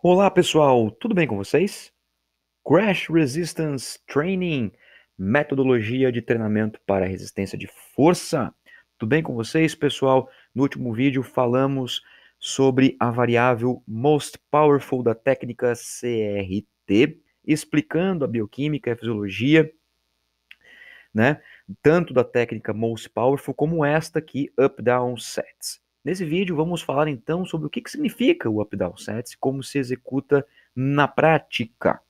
Olá pessoal, tudo bem com vocês? Crash Resistance Training, metodologia de treinamento para resistência de força. Tudo bem com vocês, pessoal? No último vídeo falamos sobre a variável Most Powerful da técnica CRT, explicando a bioquímica e a fisiologia, né? Tanto da técnica Most Powerful como esta aqui, Up Down Sets. Nesse vídeo vamos falar então sobre o que, que significa o up-down sets, como se executa na prática.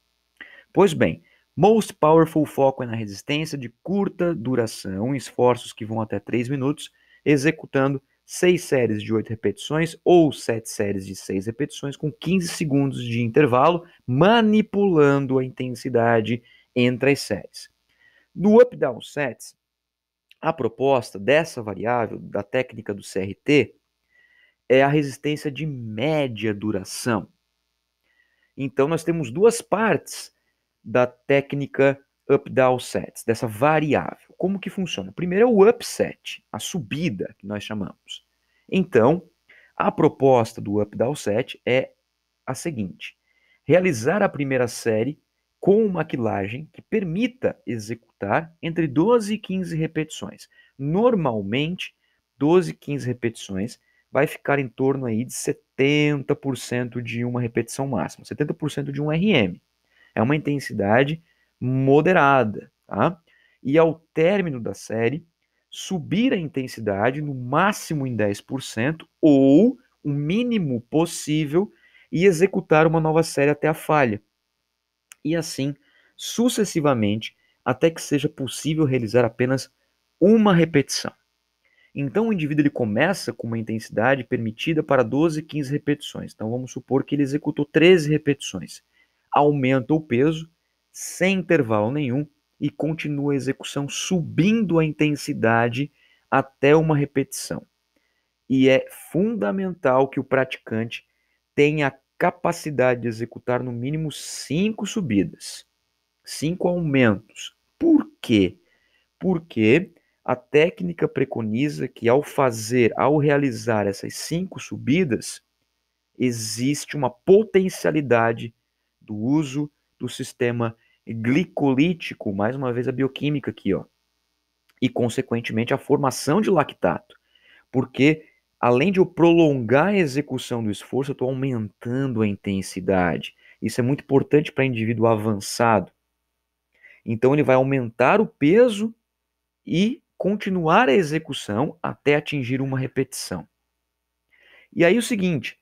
Pois bem, most powerful foco é na resistência de curta duração, esforços que vão até 3 minutos, executando 6 séries de 8 repetições ou 7 séries de 6 repetições com 15 segundos de intervalo, manipulando a intensidade entre as séries. No up-down sets, a proposta dessa variável da técnica do CRT é a resistência de média duração. Então, nós temos duas partes da técnica up-down sets, dessa variável. Como que funciona? Primeiro é o upset, a subida, que nós chamamos. Então, a proposta do up-down set é a seguinte: realizar a primeira série com uma quilagem que permita executar entre 12 e 15 repetições. Normalmente, 12 e 15 repetições vai ficar em torno aí de 70% de uma repetição máxima, 70% de um RM. É uma intensidade moderada, tá? E ao término da série, subir a intensidade no máximo em 10% ou o mínimo possível e executar uma nova série até a falha. E assim, sucessivamente, até que seja possível realizar apenas uma repetição. Então o indivíduo ele começa com uma intensidade permitida para 12, 15 repetições. Então vamos supor que ele executou 13 repetições. Aumenta o peso sem intervalo nenhum e continua a execução subindo a intensidade até uma repetição. E é fundamental que o praticante tenha a capacidade de executar no mínimo cinco subidas, cinco aumentos. Por quê? Porque a técnica preconiza que ao fazer, ao realizar essas cinco subidas, existe uma potencialidade do uso do sistema glicolítico, mais uma vez a bioquímica aqui, ó, e consequentemente a formação de lactato, porque além de eu prolongar a execução do esforço, eu estou aumentando a intensidade. Isso é muito importante para indivíduo avançado. Então ele vai aumentar o peso e continuar a execução até atingir uma repetição. E aí o seguinte,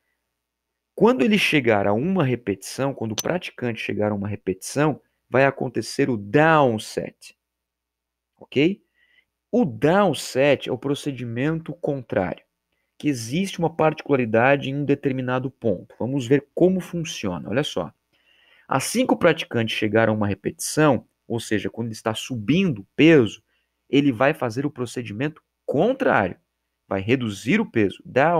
quando ele chegar a uma repetição, quando o praticante chegar a uma repetição, vai acontecer o downset. OK? O downset é o procedimento contrário, que existe uma particularidade em um determinado ponto. Vamos ver como funciona. Olha só. Assim que o praticante chegar a uma repetição, ou seja, quando ele está subindo o peso, ele vai fazer o procedimento contrário. Vai reduzir o peso, dar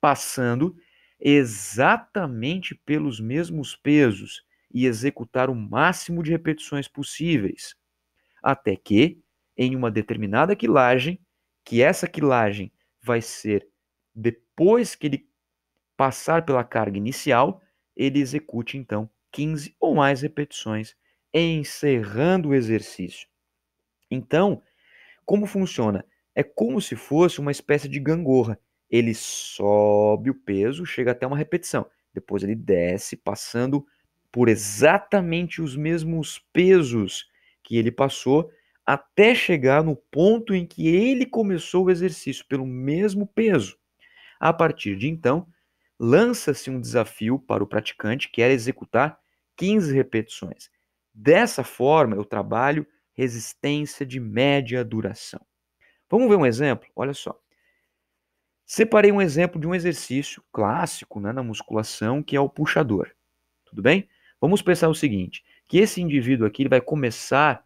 passando exatamente pelos mesmos pesos e executar o máximo de repetições possíveis, até que, em uma determinada quilagem, que essa quilagem vai ser depois que ele passar pela carga inicial, ele execute então 15 ou mais repetições, encerrando o exercício. Então, como funciona? É como se fosse uma espécie de gangorra. Ele sobe o peso, chega até uma repetição. Depois ele desce, passando por exatamente os mesmos pesos que ele passou até chegar no ponto em que ele começou o exercício, pelo mesmo peso. A partir de então, lança-se um desafio para o praticante que era executar 15 repetições. Dessa forma, eu trabalho resistência de média duração. Vamos ver um exemplo? Olha só. Separei um exemplo de um exercício clássico né, na musculação, que é o puxador. Tudo bem? Vamos pensar o seguinte: que esse indivíduo aqui ele vai começar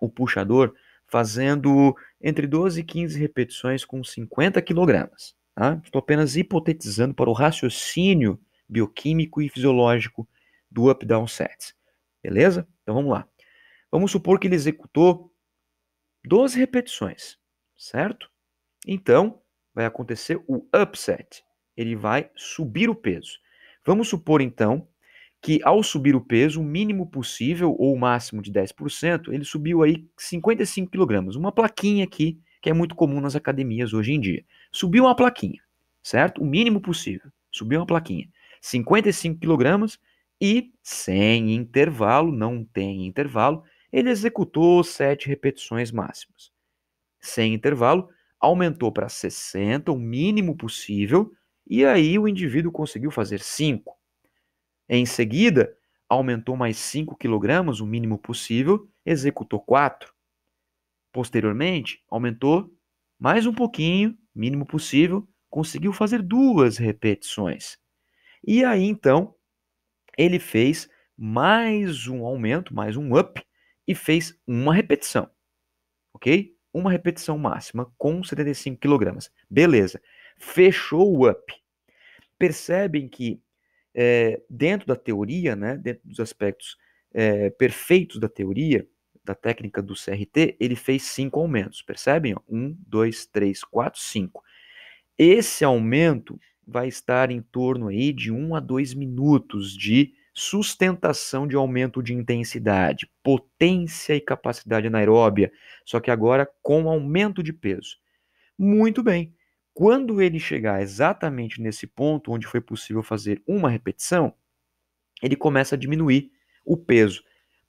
o puxador fazendo entre 12 e 15 repetições com 50 quilogramas. Tá? Estou apenas hipotetizando para o raciocínio bioquímico e fisiológico do up-down sets. Beleza? Então vamos lá. Vamos supor que ele executou 12 repetições, certo? Então, vai acontecer o upset. Ele vai subir o peso. Vamos supor, então, que ao subir o peso, o mínimo possível ou o máximo de 10%, ele subiu aí 55 kg. Uma plaquinha aqui, que é muito comum nas academias hoje em dia. Subiu uma plaquinha, certo? O mínimo possível. Subiu uma plaquinha. 55 kg e sem intervalo, não tem intervalo, ele executou sete repetições máximas. Sem intervalo, aumentou para 60, o mínimo possível, e aí o indivíduo conseguiu fazer 5. Em seguida, aumentou mais 5 kg, o mínimo possível, executou 4. Posteriormente, aumentou mais um pouquinho, mínimo possível, conseguiu fazer duas repetições. E aí então, ele fez mais um aumento, mais um up, e fez uma repetição, ok? Uma repetição máxima com 75 kg. Beleza. Fechou o up. Percebem que é, dentro da teoria, né, dentro dos aspectos é, perfeitos da teoria, da técnica do CRT, ele fez cinco aumentos, percebem? Um, dois, três, quatro, cinco. Esse aumento vai estar em torno aí de um a dois minutos de sustentação de aumento de intensidade, potência e capacidade anaeróbia, só que agora com aumento de peso. Muito bem. Quando ele chegar exatamente nesse ponto onde foi possível fazer uma repetição, ele começa a diminuir o peso,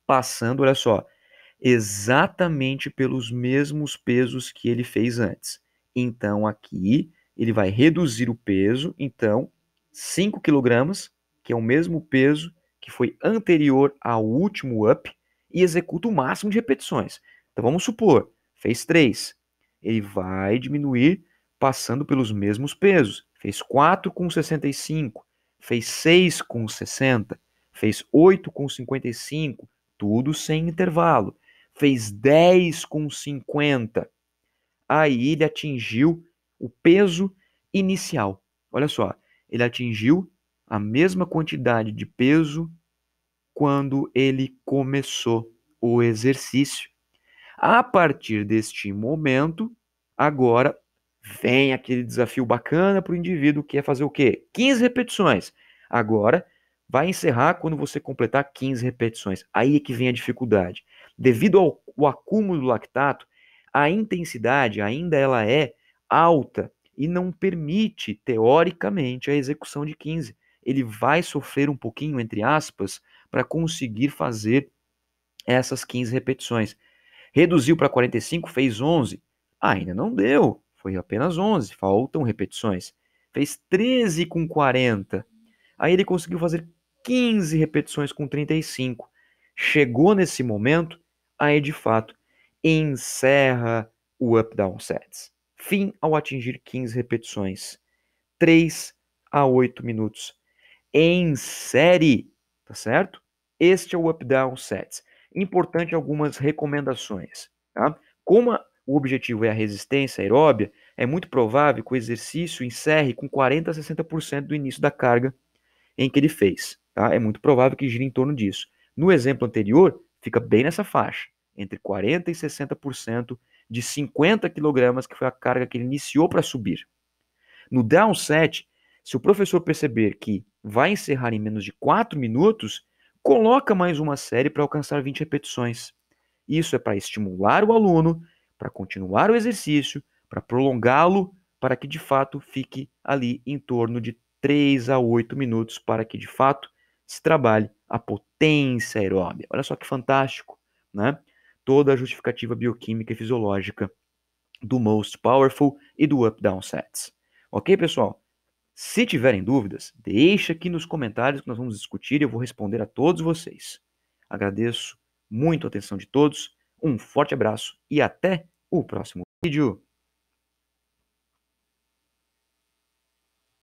passando, olha só, exatamente pelos mesmos pesos que ele fez antes. Então aqui ele vai reduzir o peso, então 5 kg, que é o mesmo peso que foi anterior ao último up e executa o máximo de repetições. Então vamos supor, fez 3. Ele vai diminuir passando pelos mesmos pesos. Fez 4 com 65, fez 6 com 60, fez 8 com 55, tudo sem intervalo. Fez 10 com 50. Aí ele atingiu o peso inicial. Olha só, ele atingiu a mesma quantidade de peso quando ele começou o exercício. A partir deste momento, agora vem aquele desafio bacana para o indivíduo que é fazer o quê? 15 repetições. Agora vai encerrar quando você completar 15 repetições. Aí é que vem a dificuldade. Devido ao, acúmulo do lactato, a intensidade ainda ela é alta e não permite teoricamente a execução de 15 ele vai sofrer um pouquinho, entre aspas, para conseguir fazer essas 15 repetições. Reduziu para 45, fez 11. ainda não deu, foi apenas 11, faltam repetições. Fez 13 com 40. Aí ele conseguiu fazer 15 repetições com 35. Chegou nesse momento, aí de fato encerra o up down sets. Fim ao atingir 15 repetições. 3 a 8 minutos em série, tá certo? Este é o Up Down Sets. Importante algumas recomendações, tá? Como a, o objetivo é a resistência aeróbia, é muito provável que o exercício encerre com 40 a 60% do início da carga em que ele fez, tá? É muito provável que gire em torno disso. No exemplo anterior, fica bem nessa faixa, entre 40 e 60% de 50 kg, que foi a carga que ele iniciou para subir. No down set, se o professor perceber que vai encerrar em menos de 4 minutos, coloca mais uma série para alcançar 20 repetições. Isso é para estimular o aluno, para continuar o exercício, para prolongá-lo, para que de fato fique ali em torno de 3 a 8 minutos, para que de fato se trabalhe a potência aeróbia. Olha só que fantástico, né? Toda a justificativa bioquímica e fisiológica do Most Powerful e do Up Down Sets. Ok, pessoal? Se tiverem dúvidas, deixa aqui nos comentários que nós vamos discutir e eu vou responder a todos vocês. Agradeço muito a atenção de todos, um forte abraço e até o próximo vídeo.